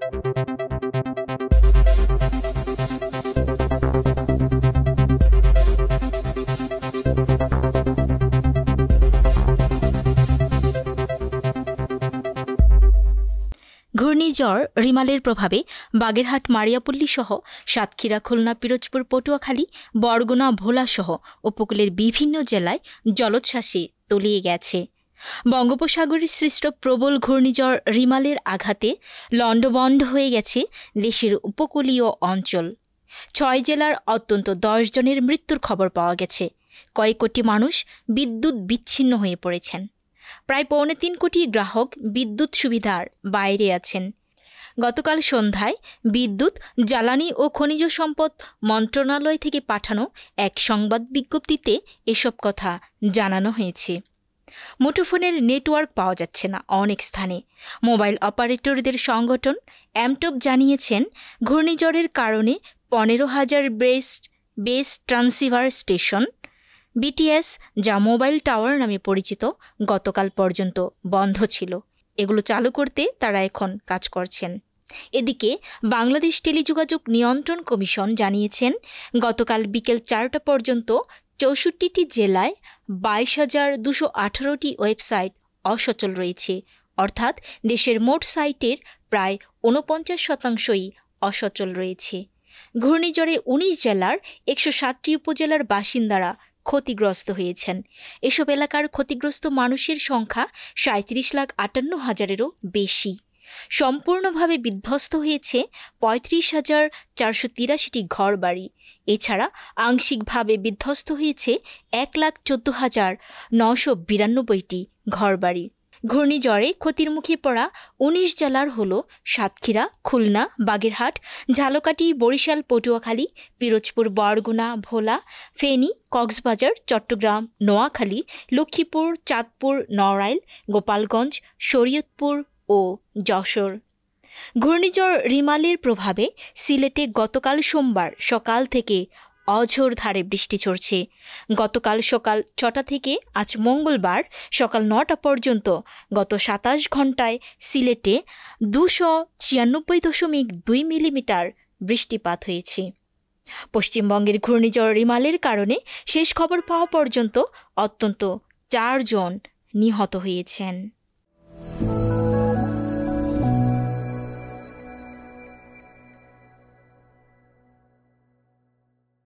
ঘূর্ণিঝড় রিমালের প্রভাবে বাগেরহাট মারিয়াপল্লী সহ সাতক্ষীরা খুলনা পিরোজপুর পটুয়াখালী বরগুনা ভোলা সহ উপকূলের বিভিন্ন জেলায় জলোচ্ছ্বাসে তলিয়ে গেছে বঙ্গোপসাগরে সৃষ্ট প্রবল ঘূর্ণিঝড় রিমালের আঘাতে লণ্ডবন্ধ হয়ে গেছে দেশের উপকূলীয় অঞ্চল ছয় জেলার অত্যন্ত দশ জনের মৃত্যুর খবর পাওয়া গেছে কয়েক কোটি মানুষ বিদ্যুৎ বিচ্ছিন্ন হয়ে পড়েছেন প্রায় পৌনে তিন কোটি গ্রাহক বিদ্যুৎ সুবিধার বাইরে আছেন গতকাল সন্ধ্যায় বিদ্যুৎ জ্বালানি ও খনিজ সম্পদ মন্ত্রণালয় থেকে পাঠানো এক সংবাদ বিজ্ঞপ্তিতে এসব কথা জানানো হয়েছে মুঠোফোনের নেটওয়ার্ক পাওয়া যাচ্ছে না অনেক স্থানে মোবাইল অপারেটরদের সংগঠন অ্যামটপ জানিয়েছেন ঘূর্ণিঝড়ের কারণে পনেরো হাজার ব্রেস্ট বেস ট্রান্সিভার স্টেশন বিটিএস যা মোবাইল টাওয়ার নামে পরিচিত গতকাল পর্যন্ত বন্ধ ছিল এগুলো চালু করতে তারা এখন কাজ করছেন এদিকে বাংলাদেশ টেলিযোগাযোগ নিয়ন্ত্রণ কমিশন জানিয়েছেন গতকাল বিকেল চারটা পর্যন্ত চৌষট্টিটি জেলায় বাইশ হাজার দুশো আঠারোটি ওয়েবসাইট অসচল রয়েছে অর্থাৎ দেশের মোট সাইটের প্রায় ঊনপঞ্চাশ শতাংশই অসচল রয়েছে ঘূর্ণিঝড়ে উনিশ জেলার একশো সাতটি উপজেলার বাসিন্দারা ক্ষতিগ্রস্ত হয়েছেন এসব এলাকার ক্ষতিগ্রস্ত মানুষের সংখ্যা সাঁত্রিশ লাখ আটান্ন হাজারেরও বেশি সম্পূর্ণভাবে বিধ্বস্ত হয়েছে পঁয়ত্রিশ হাজার চারশো তিরাশিটি ঘর বাড়ি এছাড়া আংশিকভাবে বিধ্বস্ত হয়েছে এক লাখ চোদ্দ হাজার নশো বিরানব্বইটি ঘরবাড়ি ঘূর্ণিঝড়ে ক্ষতির মুখে পড়া উনিশ জেলার হল সাতক্ষীরা খুলনা বাগেরহাট ঝালকাটি বরিশাল পটুয়াখালী পিরোজপুর বরগুনা ভোলা ফেনী কক্সবাজার চট্টগ্রাম নোয়াখালী লক্ষ্মীপুর চাঁদপুর নড়াইল গোপালগঞ্জ শরীয়তপুর ও যশোর ঘূর্ণিঝড় রিমালের প্রভাবে সিলেটে গতকাল সোমবার সকাল থেকে অঝোর ধারে বৃষ্টি ঝরছে গতকাল সকাল ছটা থেকে আজ মঙ্গলবার সকাল নটা পর্যন্ত গত সাতাশ ঘন্টায় সিলেটে দুশো ছিয়ানব্বই দশমিক দুই মিলিমিটার বৃষ্টিপাত হয়েছে পশ্চিমবঙ্গের ঘূর্ণিঝড় রিমালের কারণে শেষ খবর পাওয়া পর্যন্ত অত্যন্ত চারজন নিহত হয়েছেন